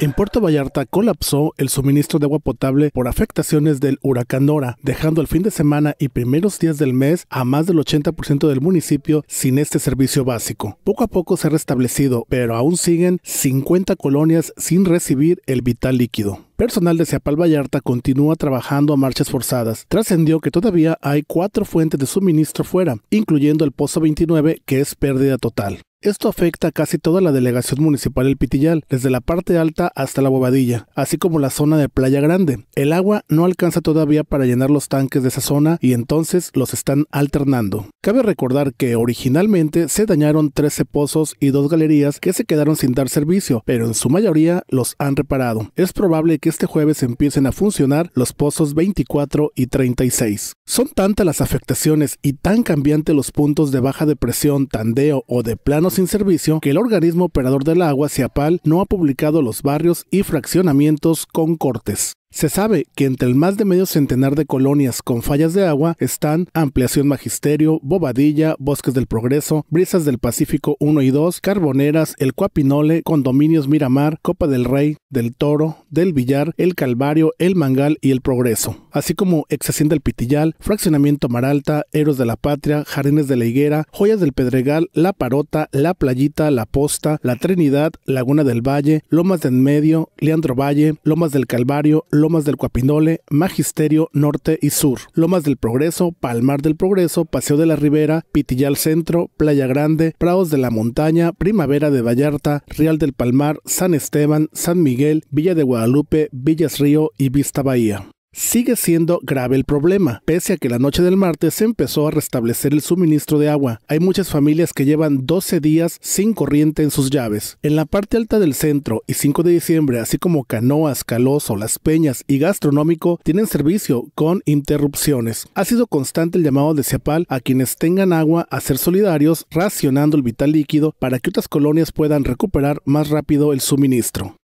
En Puerto Vallarta colapsó el suministro de agua potable por afectaciones del huracán Dora, dejando el fin de semana y primeros días del mes a más del 80% del municipio sin este servicio básico. Poco a poco se ha restablecido, pero aún siguen 50 colonias sin recibir el vital líquido. Personal de Ciapal Vallarta continúa trabajando a marchas forzadas. Trascendió que todavía hay cuatro fuentes de suministro fuera, incluyendo el Pozo 29, que es pérdida total. Esto afecta a casi toda la delegación municipal del Pitillal, desde la parte alta hasta la bobadilla, así como la zona de Playa Grande. El agua no alcanza todavía para llenar los tanques de esa zona y entonces los están alternando. Cabe recordar que originalmente se dañaron 13 pozos y dos galerías que se quedaron sin dar servicio, pero en su mayoría los han reparado. Es probable que este jueves empiecen a funcionar los pozos 24 y 36. Son tantas las afectaciones y tan cambiantes los puntos de baja depresión, tandeo o de plano sin servicio que el organismo operador del agua, CIAPAL, no ha publicado los barrios y fraccionamientos con cortes. Se sabe que entre el más de medio centenar de colonias con fallas de agua están Ampliación Magisterio, Bobadilla, Bosques del Progreso, Brisas del Pacífico 1 y 2, Carboneras, El Cuapinole, Condominios Miramar, Copa del Rey, Del Toro, Del Villar, El Calvario, El Mangal y El Progreso, así como Ex del Pitillal, Fraccionamiento Maralta, Héroes de la Patria, Jardines de la Higuera, Joyas del Pedregal, La Parota, La Playita, La Posta, La Trinidad, Laguna del Valle, Lomas del Medio, Leandro Valle, Lomas del Calvario, Lomas del Cuapinole, Magisterio Norte y Sur, Lomas del Progreso, Palmar del Progreso, Paseo de la Ribera, Pitillal Centro, Playa Grande, Prados de la Montaña, Primavera de Vallarta, Real del Palmar, San Esteban, San Miguel, Villa de Guadalupe, Villas Río y Vista Bahía. Sigue siendo grave el problema, pese a que la noche del martes se empezó a restablecer el suministro de agua. Hay muchas familias que llevan 12 días sin corriente en sus llaves. En la parte alta del centro y 5 de diciembre, así como Canoas, Caloso, Las Peñas y Gastronómico, tienen servicio con interrupciones. Ha sido constante el llamado de CEPAL a quienes tengan agua a ser solidarios, racionando el vital líquido para que otras colonias puedan recuperar más rápido el suministro.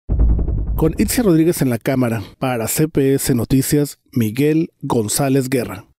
Con Itzia Rodríguez en la cámara, para CPS Noticias, Miguel González Guerra.